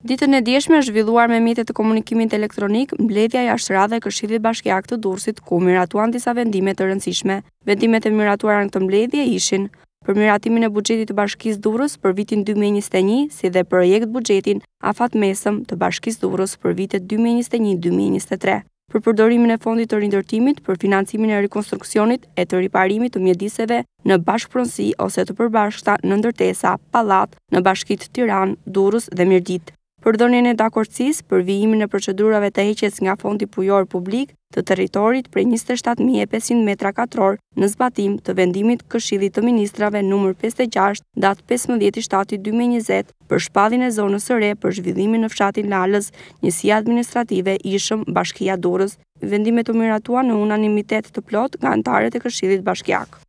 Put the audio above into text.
Ditën e djeshme është zhvilluar me mitet të komunikimit elektronik, mbledhja ashtëra dhe këshillit bashkiak të Durrësit ku miratuan disa vendime të rëndësishme. Vendimet e miratuara në këtë mbledhje ishin për miratimin e buxhetit të bashkisë Durrës për vitin 2021, si dhe projekt buxhetin afat mesëm të bashkisë Durrës për vitet 2021-2023 për përdorimin e fondit të rindërtimit, për financimin e rekonstruksionit e të riparimit të mjediseve në bashkëpronësi ose të përbashkëta në ndërtesa, palat, në bashkit Tiran, Durus dhe Mirdit përdhënien e dakordësisë për vijimin e procedurave të heqjes nga fondi pujor publik të territorit prej 27500 metra katror në zbatim të vendimit Këshillit të Ministrave nr. 56 datë 15 2020 për shpadhin e zonës së re për zhvillimin në fshatin Lalës, njësia administrative ishëm Bashkia Durrës, vendimet të miratua në unanimitet të plot nga anëtarët e Këshillit Bashkiak.